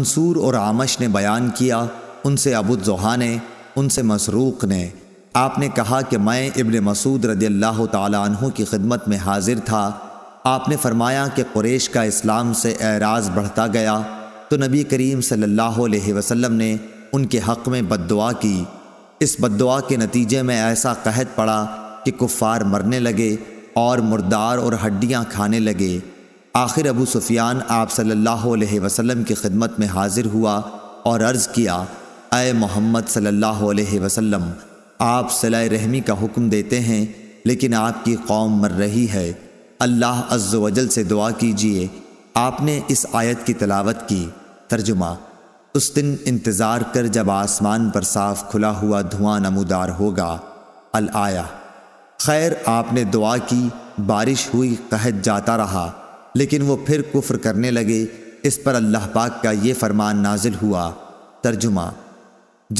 मंसूर और आमश ने बयान किया उनसे जोहा ने उनसे मसरूक़ ने आपने कहा कि मैं इबन मसूद रदी अल्लाह तु की खिदमत में हाजिर था आपने फरमाया कि क्रेश का इस्लाम से एराज बढ़ता गया तो नबी करीम सल्लल्लाहु अलैहि वसल्लम ने उनके हक़ में बददुआ की इस बददुआ के नतीजे में ऐसा कहत पड़ा कि कुफ़ार मरने लगे और मुर्दार और हड्डियाँ खाने लगे आखिर अबू सुफियान आप सल्लल्लाहु अलैहि वसल्लम की खिदमत में हाजिर हुआ और अर्ज़ किया अय मोहम्मद सल्लल्लाहु अलैहि वसल्लम आप सिला रहमी का हुक्म देते हैं लेकिन आपकी कौम मर रही है अल्लाह अज्ज वजल से दुआ कीजिए आपने इस आयत की तलावत की तर्जुमा उस दिन इंतज़ार कर जब आसमान पर साफ खुला हुआ धुआं नमूदार होगा अल आया खैर आपने दुआ की बारिश हुई कहत जाता रहा लेकिन वो फिर कुफ्र करने लगे इस पर अल्लाह पाक का ये फरमान नाजिल हुआ तर्जुमा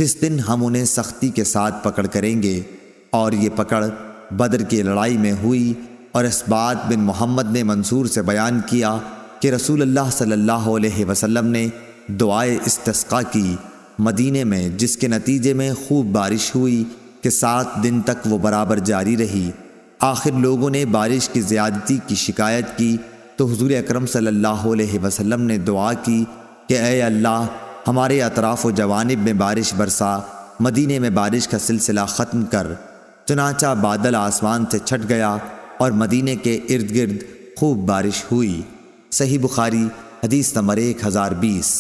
जिस दिन हम उन्हें सख्ती के साथ पकड़ करेंगे और ये पकड़ बदर की लड़ाई में हुई और इस बात बिन मोहम्मद ने मंसूर से बयान किया कि रसूल अल्लाह सल्लल्लाहु अलैहि वसल्लम ने दुआए इस्तस्का की मदीने में जिसके नतीजे में खूब बारिश हुई कि सात दिन तक वो बराबर जारी रही आखिर लोगों ने बारिश की ज़्यादती की शिकायत की तो हजूर अक्रम सल्लल्लाहु ने दुआ की कि अय अल्लाह हमारे अतराफ़ व जवानब में बारिश बरसा मदीने में बारिश का सिलसिला ख़त्म कर चनाचा बादल आसमान से छट गया और मदीने के इर्द गिर्द खूब बारिश हुई सही बुखारी हदीस नंबर एक हज़ार बीस